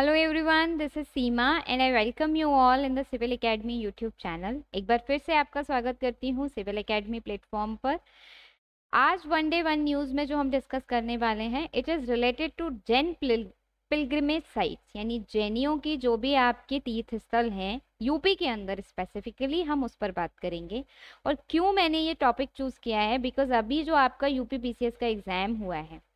hello everyone this is Seema and I welcome you all in the civil academy YouTube channel एक बार फिर से आपका स्वागत करती हूँ सिविल एकेडमी प्लेटफॉर्म पर आज वन डे वन न्यूज़ में जो हम डिस्कस करने वाले हैं it is related to Jain pilgrimage sites यानी जैनियों की जो भी आपके तीर्थ स्थल हैं यूपी के अंदर स्पेसिफिकली हम उस पर बात करेंगे और क्यों मैंने ये टॉपिक चूज़ किया है बिकॉज अभी जो आपका यूपी पीसीएस का एग्ज़ाम हुआ है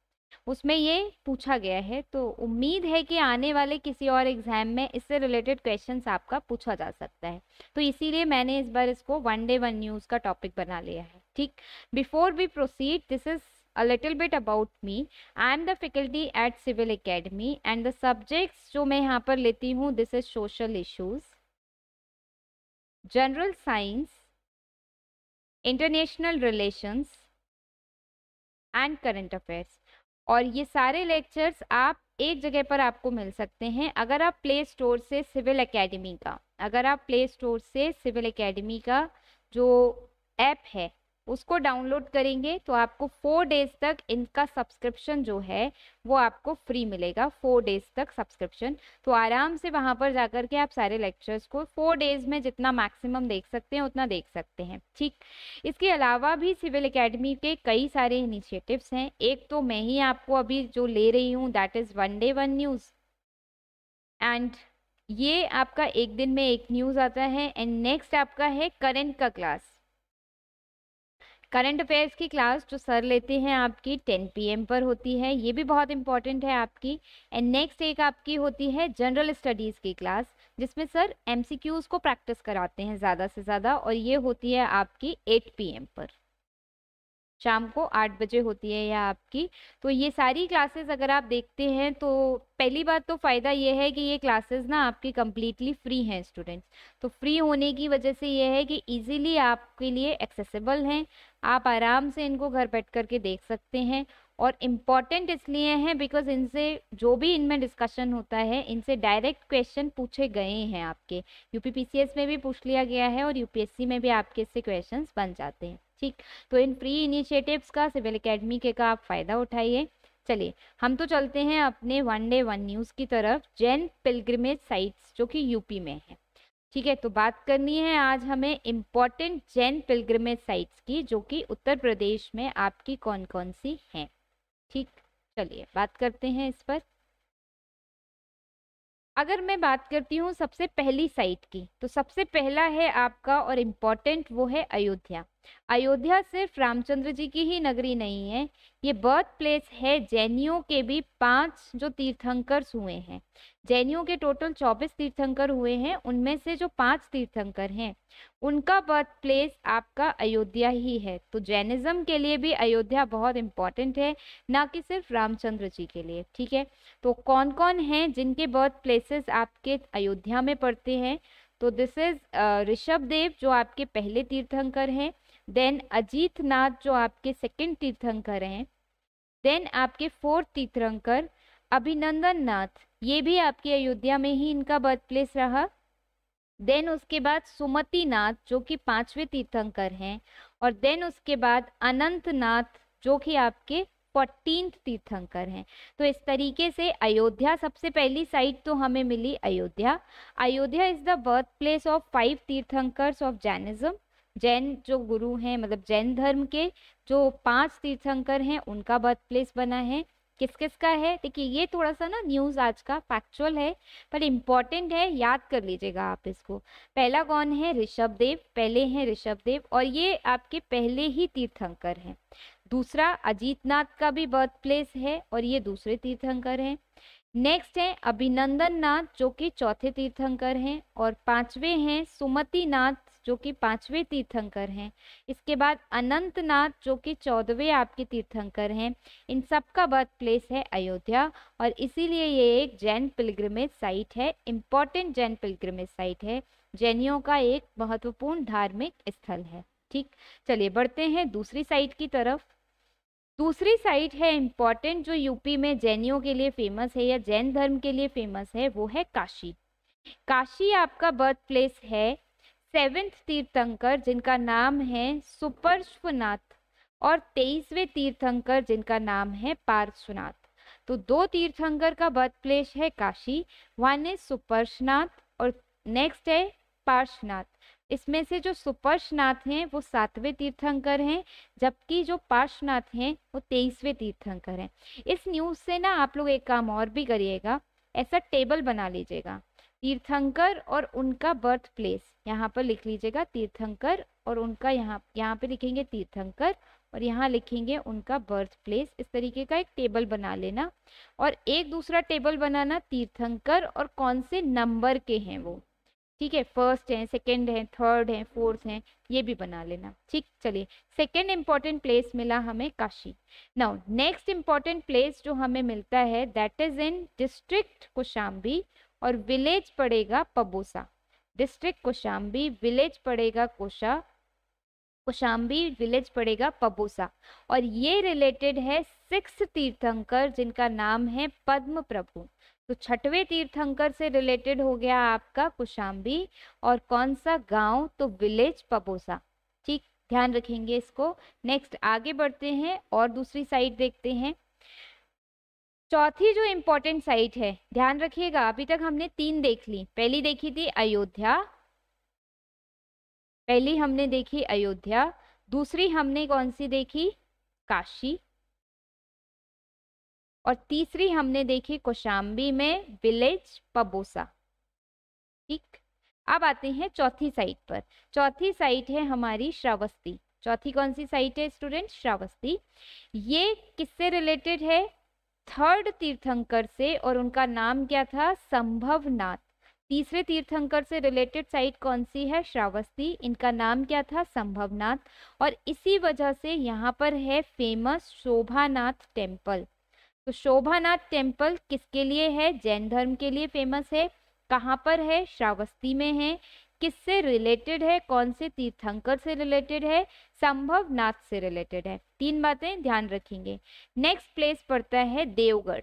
उसमें ये पूछा गया है तो उम्मीद है कि आने वाले किसी और एग्जाम में इससे रिलेटेड क्वेश्चन आपका पूछा जा सकता है तो इसीलिए मैंने इस बार इसको वन डे वन न्यूज़ का टॉपिक बना लिया है ठीक before we proceed this is a little bit about me I am the faculty at civil academy and the subjects जो मैं यहाँ पर लेती हूँ this is social issues general science international relations and current affairs और ये सारे lectures आप एक जगह पर आपको मिल सकते हैं अगर आप प्ले स्टोर से सिविल एकेडमी का अगर आप प्ले स्टोर से सिविल एकेडमी का जो ऐप है उसको डाउनलोड करेंगे तो आपको फोर डेज तक इनका सब्सक्रिप्शन जो है वो आपको फ्री मिलेगा फोर डेज तक सब्सक्रिप्शन तो आराम से वहाँ पर जाकर के आप सारे लेक्चर्स को फोर डेज में जितना मैक्सिमम देख सकते हैं उतना देख सकते हैं ठीक इसके अलावा भी सिविल एकेडमी के कई सारे इनिशिएटिव्स हैं एक तो मैं ही आपको अभी जो ले रही हूँ that is one day one news and ये आपका एक दिन में एक न्यूज़ आता है एंड नेक्स्ट आपका है करेंट का क्लास करंट अफेयर्स की क्लास जो सर लेते हैं आपकी 10 पीएम पर होती है ये भी बहुत इंपॉर्टेंट है आपकी एंड नेक्स्ट एक आपकी होती है जनरल स्टडीज़ की क्लास जिसमें सर एमसीक्यूज़ को प्रैक्टिस कराते हैं ज़्यादा से ज़्यादा और ये होती है आपकी 8 पीएम पर शाम को आठ बजे होती है यह आपकी तो ये सारी क्लासेस अगर आप देखते हैं तो पहली बात तो फ़ायदा ये है कि ये क्लासेस ना आपकी कम्प्लीटली फ्री हैं स्टूडेंट्स तो फ्री होने की वजह से ये है कि इजीली आपके लिए एक्सेसिबल हैं आप आराम से इनको घर बैठ करके देख सकते हैं और इम्पॉर्टेंट इसलिए हैं बिकॉज इनसे जो भी इनमें डिस्कशन होता है इनसे डायरेक्ट क्वेश्चन पूछे गए हैं आपके यूपीपीसीएस में भी पूछ लिया गया है और यूपीएससी में भी आपके इससे क्वेश्चन बन जाते हैं ठीक तो इन फ्री इनिशिएटिव्स का सिविल अकेडमी के का आप फ़ायदा उठाइए चलिए हम तो चलते हैं अपने वन डे वन न्यूज़ की तरफ जैन पिलग्रमेज साइट्स जो कि यूपी में है ठीक है तो बात करनी है आज हमें इम्पॉर्टेंट जैन पिलग्रमेज साइट्स की जो कि उत्तर प्रदेश में आपकी कौन कौन सी हैं ठीक चलिए बात करते हैं इस पर अगर मैं बात करती हूँ सबसे पहली साइट की तो सबसे पहला है आपका और इम्पॉर्टेंट वो है अयोध्या अयोध्या सिर्फ रामचंद्र जी की ही नगरी नहीं है ये बर्थ प्लेस है जैनियों के भी पांच जो तीर्थंकर हुए हैं जैनियों के टोटल चौबीस तीर्थंकर हुए हैं उनमें से जो पांच तीर्थंकर हैं उनका बर्थ प्लेस आपका अयोध्या ही है तो जैनिज्म के लिए भी अयोध्या बहुत इंपॉर्टेंट है ना कि सिर्फ रामचंद्र जी के लिए ठीक है तो कौन कौन हैं जिनके बर्थ प्लेसेस आपके अयोध्या में पड़ते हैं तो दिस इज ऋषभ देव जो आपके पहले तीर्थंकर हैं देन अजीत नाथ जो आपके सेकंड तीर्थंकर हैं देन आपके फोर्थ तीर्थंकर अभिनंदन नाथ ये भी आपके अयोध्या में ही इनका बर्थ प्लेस रहा देन उसके बाद सुमति नाथ जो कि पांचवे तीर्थंकर हैं और देन उसके बाद अनंत नाथ जो कि आपके फोर्टीन तीर्थंकर हैं तो इस तरीके से अयोध्या सबसे पहली साइट तो हमें मिली Ayodhya Ayodhya is the birth place of five तीर्थंकर्स ऑफ जैनिज़्म जैन जो गुरु हैं मतलब जैन धर्म के जो पांच तीर्थंकर हैं उनका बर्थ प्लेस बना है किस किस का है देखिए ये थोड़ा सा ना न्यूज़ आज का फैक्चुअल है पर इम्पॉर्टेंट है याद कर लीजिएगा आप इसको पहला कौन है ऋषभ देव पहले हैं ऋषभ देव और ये आपके पहले ही तीर्थंकर हैं दूसरा अजीतनाथ का भी बर्थ प्लेस है और ये दूसरे तीर्थंकर हैं नेक्स्ट है अभिनंदन नाथ जो कि चौथे तीर्थंकर हैं और पांचवे हैं सुमति नाथ जो कि पांचवे तीर्थंकर हैं इसके बाद अनंतनाथ जो कि चौदहवें आपके तीर्थंकर हैं इन सब का बर्थ प्लेस है अयोध्या और इसीलिए ये एक जैन पिलग्रमेज साइट है इम्पॉर्टेंट जैन पिलग्रमेज साइट है जैनियों का एक महत्वपूर्ण धार्मिक स्थल है ठीक चलिए बढ़ते हैं दूसरी साइट की तरफ दूसरी साइट है इम्पॉर्टेंट जो यूपी में जैनियों के लिए फेमस है या जैन धर्म के लिए फेमस है वो है काशी काशी आपका बर्थ प्लेस है सेवेंथ तीर्थंकर जिनका नाम है सुपर्श्वनाथ और तेईसवें तीर्थंकर जिनका नाम है पार्श्वनाथ तो दो तीर्थंकर का बर्थ प्लेस है काशी वन है सुपर्शनाथ और नेक्स्ट है पार्श्वनाथ इसमें से जो सुपर्शनाथ हैं वो सातवें तीर्थंकर हैं जबकि जो पार्श्वनाथ हैं वो तेईसवें तीर्थंकर हैं इस न्यूज़ से ना आप लोग एक काम और भी करिएगा ऐसा टेबल बना लीजिएगा तीर्थंकर और उनका बर्थ प्लेस यहाँ पर लिख लीजिएगा तीर्थंकर और उनका यहाँ यहाँ पे लिखेंगे तीर्थंकर और यहाँ लिखेंगे उनका बर्थ प्लेस इस तरीके का एक टेबल बना लेना और एक दूसरा टेबल बनाना तीर्थंकर और कौन से नंबर के हैं वो ठीक है फर्स्ट है सेकेंड है थर्ड है फोर्थ है ये भी बना लेना ठीक चलिए सेकेंड इम्पॉर्टेंट प्लेस मिला हमें Kashi now next important place जो हमें मिलता है that is in district Kaushambi और विलेज पड़ेगा पबोसा डिस्ट्रिक्ट कोशाम्बी विलेज पड़ेगा कोशा कोशाम्बी विलेज पड़ेगा पबोसा और ये रिलेटेड है सिक्स तीर्थंकर जिनका नाम है पद्म प्रभु तो छठवें तीर्थंकर से रिलेटेड हो गया आपका कुशाम्बी और कौन सा गांव तो विलेज पपोसा ठीक ध्यान रखेंगे इसको नेक्स्ट आगे बढ़ते हैं और दूसरी साइड देखते हैं चौथी जो इम्पोर्टेंट साइट है ध्यान रखिएगा अभी तक हमने तीन देख ली पहली देखी थी अयोध्या पहली हमने देखी अयोध्या दूसरी हमने कौन सी देखी काशी और तीसरी हमने देखी कोशाम्बी में विलेज पबोसा ठीक अब आते हैं चौथी साइट पर चौथी साइट है हमारी श्रावस्ती चौथी कौन सी साइट है स्टूडेंट श्रावस्ती ये किससे रिलेटेड है थर्ड तीर्थंकर से और उनका नाम क्या था संभवनाथ तीसरे तीर्थंकर से रिलेटेड साइट कौन सी है श्रावस्ती इनका नाम क्या था संभवनाथ और इसी वजह से यहाँ पर है फेमस शोभानाथ टेम्पल तो शोभानाथ टेम्पल किसके लिए है जैन धर्म के लिए फेमस है कहाँ पर है श्रावस्ती में है किससे रिलेटेड है कौन से तीर्थंकर से रिलेटेड है संभव नाथ से रिलेटेड है तीन बातें ध्यान रखेंगे नेक्स्ट प्लेस पड़ता है देवगढ़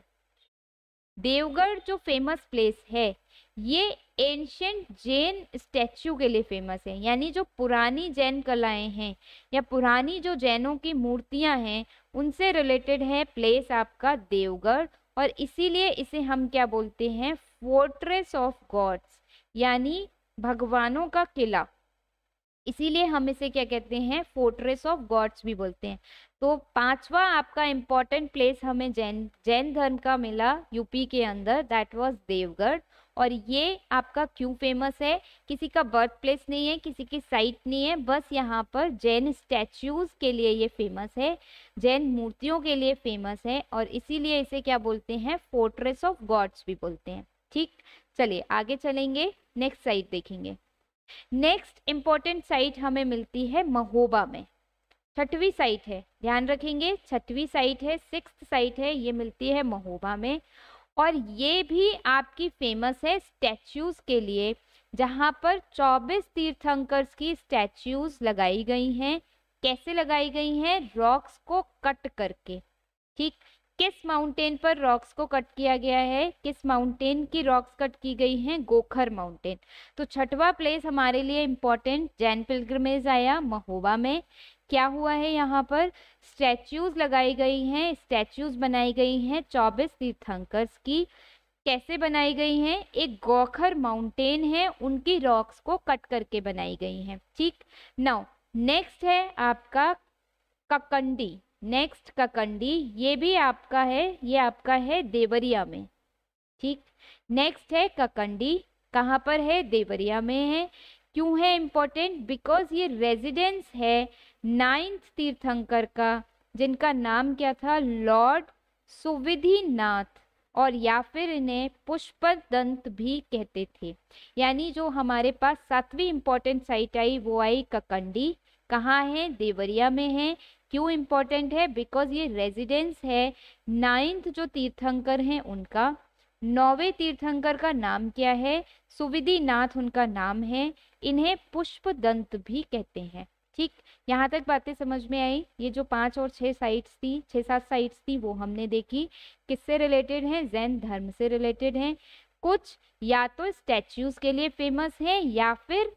देवगढ़ जो फेमस प्लेस है ये एंशेंट जैन स्टैचू के लिए फेमस है यानी जो पुरानी जैन कलाएं हैं या पुरानी जो जैनों की मूर्तियां हैं उनसे रिलेटेड है प्लेस आपका देवगढ़ और इसीलिए इसे हम क्या बोलते हैं फोर्ट्रेस ऑफ गॉड्स यानी भगवानों का किला इसीलिए हम इसे क्या कहते हैं फोर्ट्रेस ऑफ गॉड्स भी बोलते हैं तो पांचवा आपका इम्पोर्टेंट प्लेस हमें जैन जैन धर्म का मिला यूपी के अंदर दैट वाज देवगढ़ और ये आपका क्यों फेमस है किसी का बर्थ प्लेस नहीं है किसी की साइट नहीं है बस यहाँ पर जैन स्टैचूज के लिए ये फेमस है जैन मूर्तियों के लिए फेमस है और इसीलिए इसे क्या बोलते हैं फोर्ट्रेस ऑफ गॉड्स भी बोलते हैं ठीक चलिए आगे चलेंगे नेक्स्ट साइट देखेंगे नेक्स्ट इम्पॉर्टेंट साइट हमें मिलती है महोबा में छठवीं साइट है ध्यान रखेंगे छठवीं साइट है सिक्स साइट है ये मिलती है महोबा में और ये भी आपकी फेमस है स्टैचूज के लिए जहाँ पर 24 तीर्थंकर्स की स्टैचूज लगाई गई हैं कैसे लगाई गई हैं रॉक्स को कट करके ठीक किस माउंटेन पर रॉक्स को कट किया गया है किस माउंटेन की रॉक्स कट की गई हैं गोखर माउंटेन तो छठवा प्लेस हमारे लिए इम्पोर्टेंट जैन पिलग्रमेज आया महोबा में क्या हुआ है यहाँ पर स्टैचूज लगाई गई हैं स्टैचूज बनाई गई हैं चौबीस तीर्थंकर्स की कैसे बनाई गई हैं एक गोखर माउंटेन है उनकी रॉक्स को कट करके बनाई गई हैं ठीक नौ नेक्स्ट है आपका ककंडी नेक्स्ट ककंडी ये भी आपका है ये आपका है देवरिया में ठीक नेक्स्ट है ककंडी कहाँ पर है देवरिया में है क्यों है इम्पोर्टेंट बिकॉज ये रेजिडेंस है नाइन्थ तीर्थंकर का जिनका नाम क्या था लॉर्ड सुविधि नाथ और या फिर इन्हें पुष्प दंत भी कहते थे यानी जो हमारे पास सातवीं इम्पोर्टेंट साइट आई वो आई ककंडी कहाँ है देवरिया में है क्यों इम्पोर्टेंट है बिकॉज ये रेजिडेंस है नाइन्थ जो तीर्थंकर हैं उनका नौवे तीर्थंकर का नाम क्या है सुविधि नाथ उनका नाम है इन्हें पुष्प दंत भी कहते हैं ठीक यहाँ तक बातें समझ में आई ये जो पांच और छह साइट्स थी छह सात साइट्स थी वो हमने देखी किससे रिलेटेड हैं जैन धर्म से रिलेटेड हैं कुछ या तो स्टैच्यूज के लिए फेमस हैं या फिर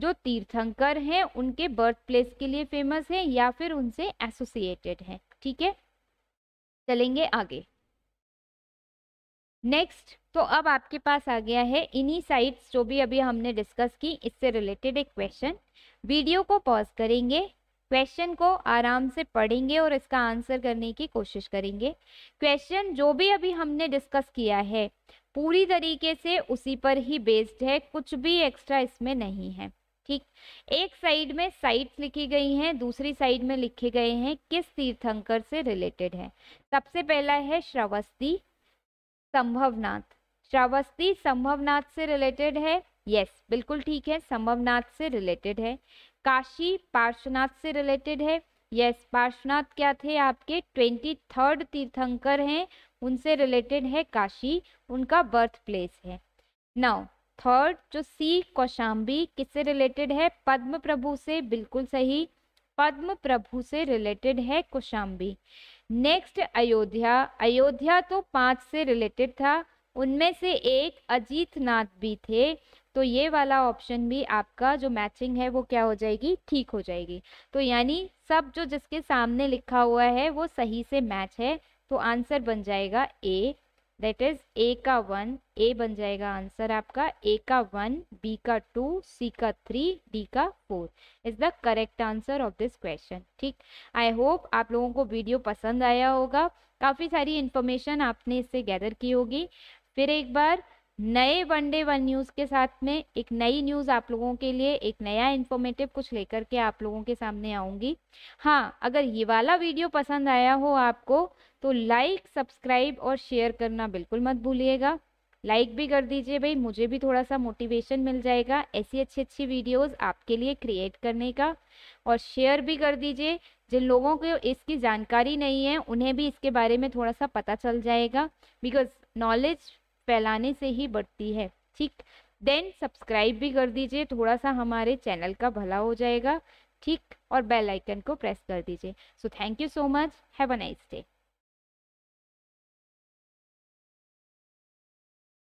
जो तीर्थंकर हैं उनके बर्थ प्लेस के लिए फेमस हैं या फिर उनसे एसोसिएटेड हैं ठीक है चलेंगे आगे नेक्स्ट तो अब आपके पास आ गया है इन्हीं साइट्स जो भी अभी हमने डिस्कस की इससे रिलेटेड एक क्वेश्चन वीडियो को पॉज करेंगे क्वेश्चन को आराम से पढ़ेंगे और इसका आंसर करने की कोशिश करेंगे क्वेश्चन जो भी अभी हमने डिस्कस किया है पूरी तरीके से उसी पर ही बेस्ड है कुछ भी एक्स्ट्रा इसमें नहीं है ठीक एक साइड में साइट्स लिखी गई हैं दूसरी साइड में लिखे गए हैं किस तीर्थंकर से रिलेटेड है सबसे पहला है श्रावस्ती संभवनाथ श्रावस्ती संभवनाथ से रिलेटेड है यस yes, बिल्कुल ठीक है संभवनाथ से रिलेटेड है काशी पार्श्वनाथ से रिलेटेड है यस yes, पार्श्वनाथ क्या थे आपके ट्वेंटी थर्ड तीर्थंकर हैं उनसे रिलेटेड है काशी उनका बर्थ प्लेस है नौ थर्ड जो सी कौशाम्बी किससे रिलेटेड है पद्म प्रभु से बिल्कुल सही पद्म प्रभु से रिलेटेड है कौशाम्बी नेक्स्ट अयोध्या अयोध्या तो पांच से रिलेटेड था उनमें से एक अजीत नाथ भी थे तो ये वाला ऑप्शन भी आपका जो मैचिंग है वो क्या हो जाएगी ठीक हो जाएगी तो यानी सब जो जिसके सामने लिखा हुआ है वो सही से मैच है तो आंसर बन जाएगा ए दैट इज ए का वन ए बन जाएगा आंसर आपका ए का वन बी का टू सी का थ्री डी का four is the correct answer of this question ठीक आई होप आप लोगों को वीडियो पसंद आया होगा काफ़ी सारी इन्फॉर्मेशन आपने इससे गैदर की होगी फिर एक बार नए वन डे वन न्यूज़ के साथ में एक नई न्यूज़ आप लोगों के लिए एक नया इन्फॉर्मेटिव कुछ लेकर के आप लोगों के सामने आऊँगी हाँ अगर ये वाला वीडियो पसंद आया हो आपको तो लाइक सब्सक्राइब और शेयर करना बिल्कुल मत भूलिएगा लाइक भी कर दीजिए भाई मुझे भी थोड़ा सा मोटिवेशन मिल जाएगा ऐसी अच्छी अच्छी वीडियोस आपके लिए क्रिएट करने का और शेयर भी कर दीजिए जिन लोगों को इसकी जानकारी नहीं है उन्हें भी इसके बारे में थोड़ा सा पता चल जाएगा बिकॉज नॉलेज फैलाने से ही बढ़ती है ठीक देन सब्सक्राइब भी कर दीजिए थोड़ा सा हमारे चैनल का भला हो जाएगा ठीक और बेल आइकन को प्रेस कर दीजिए so thank you so much have a nice day